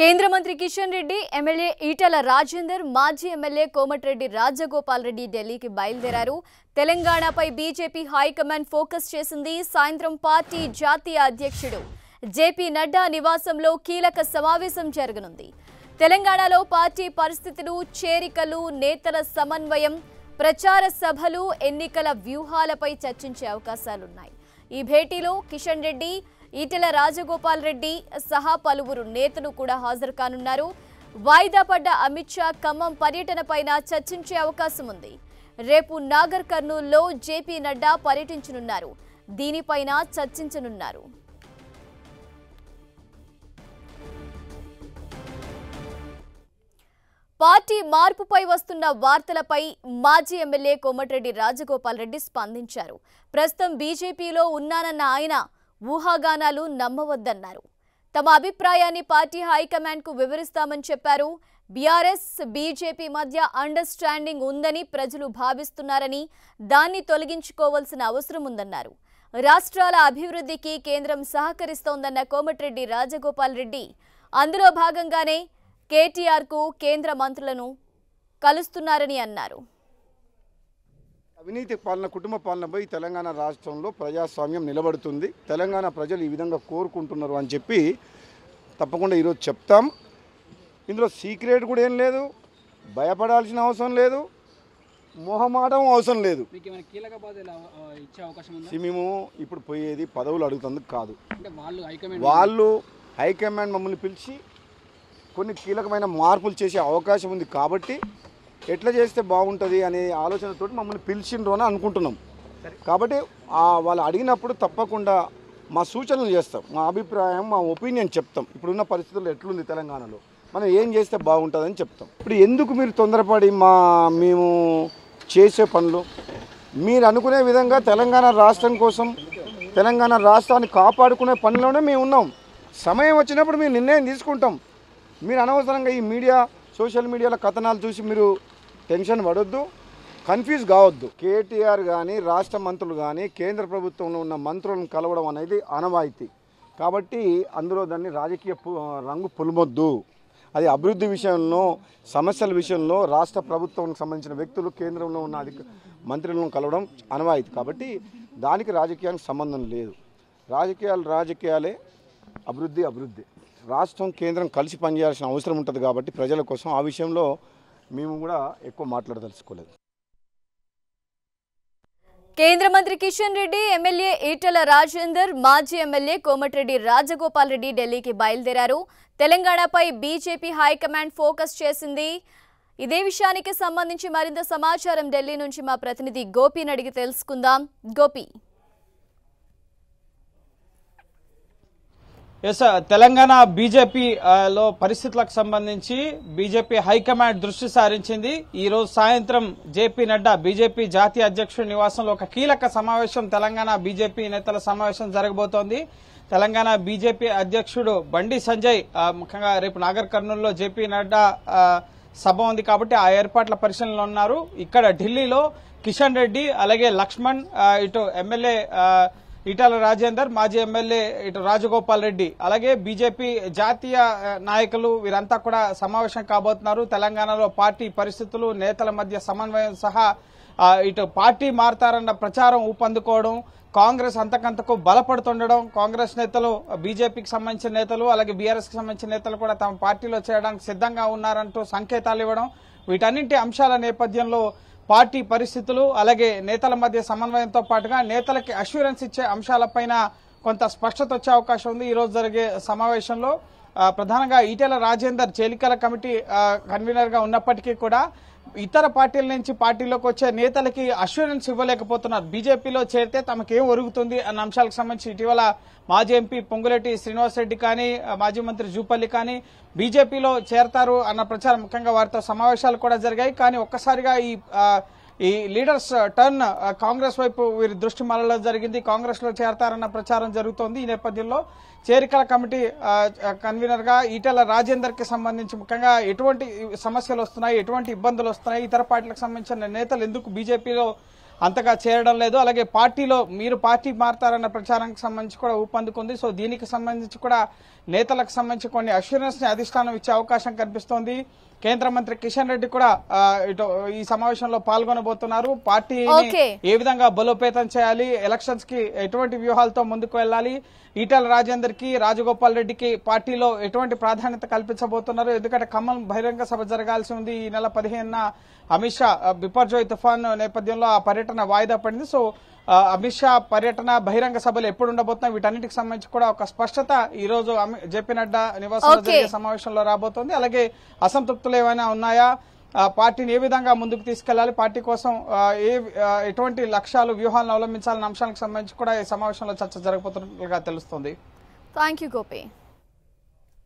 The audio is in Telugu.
కేంద్ర మంత్రి కిషన్ రెడ్డి ఎమ్మెల్యే ఈటల రాజేందర్ మాజీ ఎమ్మెల్యే కోమటిరెడ్డి రాజగోపాల్ రెడ్డి ఢిల్లీకి బయలుదేరారు తెలంగాణపై బీజేపీ హైకమాండ్ ఫోకస్ చేసింది సాయంత్రం పార్టీ జాతీయ అధ్యక్షుడు జేపీ నడ్డా నివాసంలో కీలక సమావేశం జరగనుంది తెలంగాణలో పార్టీ పరిస్థితులు చేరికలు నేతల సమన్వయం ప్రచార సభలు ఎన్నికల వ్యూహాలపై చర్చించే అవకాశాలున్నాయి ఈ భేటీలో కిషన్ రెడ్డి ఈటెల రాజగోపాల్ రెడ్డి సహా పలువురు నేతలు కూడా హాజరు కానున్నారు వాయిదా పడ్డ అమిత్ షా ఖమ్మం పర్యటనపైన చర్చించే అవకాశం ఉంది రేపు నాగర్ కర్నూల్లో జేపీ నడ్డా పర్యటించనున్నారు దీనిపైన చర్చించనున్నారు పార్టీ మార్పుపై వస్తున్న వార్తలపై మాజీ ఎమ్మెల్యే కోమటిరెడ్డి రాజగోపాల్ రెడ్డి స్పందించారు ప్రస్తుతం బీజేపీలో ఉన్నానన్న ఆయన ఊహాగానాలు నమ్మవద్దన్నారు తమ అభిప్రాయాన్ని పార్టీ హైకమాండ్కు వివరిస్తామని చెప్పారు బీఆర్ఎస్ బీజేపీ మధ్య అండర్స్టాండింగ్ ఉందని ప్రజలు భావిస్తున్నారని దాన్ని తొలగించుకోవాల్సిన అవసరం ఉందన్నారు రాష్ట్రాల అభివృద్ధికి కేంద్రం సహకరిస్తోందన్న కోమటిరెడ్డి రాజగోపాల్ రెడ్డి అందులో భాగంగానే కేటీఆర్కు కేంద్ర మంత్రులను కలుస్తున్నారని అన్నారు అవినీతి పాలన కుటుంబ పాలనపై తెలంగాణ రాష్ట్రంలో ప్రజాస్వామ్యం నిలబడుతుంది తెలంగాణ ప్రజలు ఈ విధంగా కోరుకుంటున్నారు అని చెప్పి తప్పకుండా ఈరోజు చెప్తాం ఇందులో సీక్రెట్ కూడా ఏం లేదు భయపడాల్సిన అవసరం లేదు మొహమాటం అవసరం లేదు మేము ఇప్పుడు పోయేది పదవులు అడుగుతందుకు కాదు వాళ్ళు హైకమాండ్ మమ్మల్ని పిలిచి కొన్ని కీలకమైన మార్పులు చేసే అవకాశం ఉంది కాబట్టి ఎట్లా చేస్తే బాగుంటుంది అనే ఆలోచనతో మమ్మల్ని పిలిచిండ్రు అని అనుకుంటున్నాం కాబట్టి వాళ్ళు అడిగినప్పుడు తప్పకుండా మా సూచనలు చేస్తాం మా అభిప్రాయం మా ఒపీనియన్ చెప్తాం ఇప్పుడున్న పరిస్థితుల్లో ఎట్లుంది తెలంగాణలో మనం ఏం చేస్తే బాగుంటుందని చెప్తాం ఇప్పుడు ఎందుకు మీరు తొందరపడి మా మేము చేసే పనులు మీరు అనుకునే విధంగా తెలంగాణ రాష్ట్రం కోసం తెలంగాణ రాష్ట్రాన్ని కాపాడుకునే పనిలోనే మేము ఉన్నాం సమయం వచ్చినప్పుడు మేము నిర్ణయం తీసుకుంటాం మీరు అనవసరంగా ఈ మీడియా సోషల్ మీడియాలో కథనాలు చూసి మీరు టెన్షన్ పడొద్దు కన్ఫ్యూజ్ కావద్దు కేటీఆర్ కానీ రాష్ట్ర మంత్రులు కానీ కేంద్ర ప్రభుత్వంలో ఉన్న మంత్రులను కలవడం అనేది అనవాయితీ కాబట్టి అందులో దాన్ని రాజకీయ రంగు పులుమొద్దు అది అభివృద్ధి విషయంలో సమస్యల విషయంలో రాష్ట్ర ప్రభుత్వానికి సంబంధించిన వ్యక్తులు కేంద్రంలో ఉన్న అధిక మంత్రులను కలవడం అనవాయితీ కాబట్టి దానికి రాజకీయానికి సంబంధం లేదు రాజకీయాలు రాజకీయాలే అభివృద్ధి అభివృద్ధి రాష్ట్రం కేంద్రం కలిసి పనిచేయాల్సిన అవసరం ఉంటుంది కాబట్టి ప్రజల కోసం ఆ విషయంలో మేము కూడా ఎక్కువ మాట్లాడదలుచుకోలేదు కేంద్ర మంత్రి కిషన్ రెడ్డి ఎమ్మెల్యే ఈటల రాజేందర్ మాజీ ఎమ్మెల్యే కోమటిరెడ్డి రాజగోపాల్ రెడ్డి ఢిల్లీకి బయలుదేరారు తెలంగాణపై బీజేపీ హైకమాండ్ ఫోకస్ చేసింది ఇదే విషయానికి సంబంధించి మరింత సమాచారం ఢిల్లీ నుంచి మా ప్రతినిధి గోపిని అడిగి తెలుసుకుందాం గోపి ఎస్ తెలంగాణ బీజేపీలో పరిస్థితులకు సంబంధించి బీజేపీ హైకమాండ్ దృష్టి సారించింది ఈ రోజు సాయంత్రం జేపీ నడ్డా బీజేపీ జాతీయ అధ్యక్షుడి నివాసంలో ఒక కీలక సమావేశం తెలంగాణ బీజేపీ నేతల సమావేశం జరగబోతోంది తెలంగాణ బీజేపీ అధ్యక్షుడు బండి సంజయ్ ముఖ్యంగా రేపు నాగర్ కర్నూలులో జేపీ నడ్డా సభ ఉంది కాబట్టి ఆ ఏర్పాట్ల పరిశీలనలో ఉన్నారు ఇక్కడ ఢిల్లీలో కిషన్ రెడ్డి అలాగే లక్ష్మణ్ ఇటు ఎమ్మెల్యే ఇటాల రాజేందర్ మాజీ ఎమ్మెల్యే ఇటు రాజగోపాల్ రెడ్డి అలాగే బీజేపీ జాతీయ నాయకులు వీరంతా కూడా సమావేశం కాబోతున్నారు తెలంగాణలో పార్టీ పరిస్థితులు నేతల మధ్య సమన్వయం సహా ఇటు పార్టీ మారతారన్న ప్రచారం ఊపందుకోవడం కాంగ్రెస్ అంతకంతకు బలపడుతుండడం కాంగ్రెస్ నేతలు బీజేపీకి సంబంధించిన నేతలు అలాగే బీఆర్ఎస్కి సంబంధించిన నేతలు కూడా తమ పార్టీలో చేరడానికి సిద్ధంగా ఉన్నారంటూ సంకేతాలు ఇవ్వడం వీటన్నింటి అంశాల నేపథ్యంలో పార్టీ పరిస్థితులు అలాగే నేతల మధ్య సమన్వయంతో పాటుగా నేతలకి అష్యూరెన్స్ ఇచ్చే అంశాలపైన కొంత స్పష్టత వచ్చే అవకాశం ఉంది ఈరోజు జరిగే సమావేశంలో ప్రధానంగా ఈటెల రాజేందర్ చేలికల కమిటీ కన్వీనర్గా ఉన్నప్పటికీ కూడా ఇతర పార్టీల నుంచి పార్టీలోకి వచ్చే నేతలకి అష్యూరెన్స్ ఇవ్వలేకపోతున్నారు బీజేపీలో చేరితే తమకేం ఒరుగుతుంది అన్న అంశాలకు సంబంధించి ఇటీవల మాజీ ఎంపీ పొంగులెట్టి శ్రీనివాసరెడ్డి కానీ మాజీ మంత్రి జూపల్లి కానీ బీజేపీలో చేరతారు అన్న ప్రచారం ముఖ్యంగా వారితో సమావేశాలు కూడా జరిగాయి కానీ ఒక్కసారిగా ఈ ఈ లీడర్స్ టర్న్ కాంగ్రెస్ వైపు వీరి దృష్టి మరలడం జరిగింది కాంగ్రెస్లో చేరతారన్న ప్రచారం జరుగుతోంది ఈ నేపథ్యంలో చేరికల కమిటీ కన్వీనర్గా రాజేందర్ రాజేందర్కి సంబంధించి ముఖ్యంగా ఎటువంటి సమస్యలు వస్తున్నాయి ఎటువంటి ఇబ్బందులు వస్తున్నాయి ఇతర పార్టీలకు సంబంధించిన నేతలు ఎందుకు బీజేపీలో అంతగా చేరడం లేదు అలాగే పార్టీలో మీరు పార్టీ మారతారన్న ప్రచారానికి సంబంధించి కూడా ఊపందుకుంది సో దీనికి సంబంధించి కూడా నేతలకు సంబంధించి కొన్ని అష్యూరెన్స్ ని అధిష్టానం ఇచ్చే అవకాశం కనిపిస్తోంది కేంద్ర మంత్రి కిషన్ రెడ్డి కూడా ఈ సమావేశంలో పాల్గొనబోతున్నారు పార్టీని ఏ విధంగా బలోపేతం చేయాలి ఎలక్షన్స్ కి ఎటువంటి వ్యూహాలతో ముందుకు వెళ్ళాలి ఈటల రాజేందర్ కి రాజగోపాల్ రెడ్డికి పార్టీలో ఎటువంటి ప్రాధాన్యత కల్పించబోతున్నారు ఎందుకంటే ఖమ్మం బహిరంగ సభ జరగాల్సి ఉంది ఈ నెల పదిహేనున అమిత్ షా బిపర్జోయ్ తుఫాన్ నేపథ్యంలో ఆ పర్యటన పర్యటన వాయిదా పడింది సో అమిత్ షా పర్యటన బహిరంగ సభలు ఎప్పుడు ఉండబోతున్నాయి వీటన్నిటికి సంబంధించి కూడా ఒక స్పష్టత ఈ రోజు జేపీ నడ్డా నివాసంలో జరిగే సమావేశంలో రాబోతోంది అలాగే అసంతృప్తులు ఏమైనా ఉన్నాయా పార్టీని ఏ విధంగా ముందుకు తీసుకెళ్లాలి పార్టీ కోసం ఏ ఎటువంటి లక్ష్యాలు వ్యూహాలను అవలంబించాలన్న అంశానికి సంబంధించి కూడా ఈ సమావేశంలో చర్చ జరగబోతున్నట్లుగా తెలుస్తోంది థ్యాంక్ యూ గోపి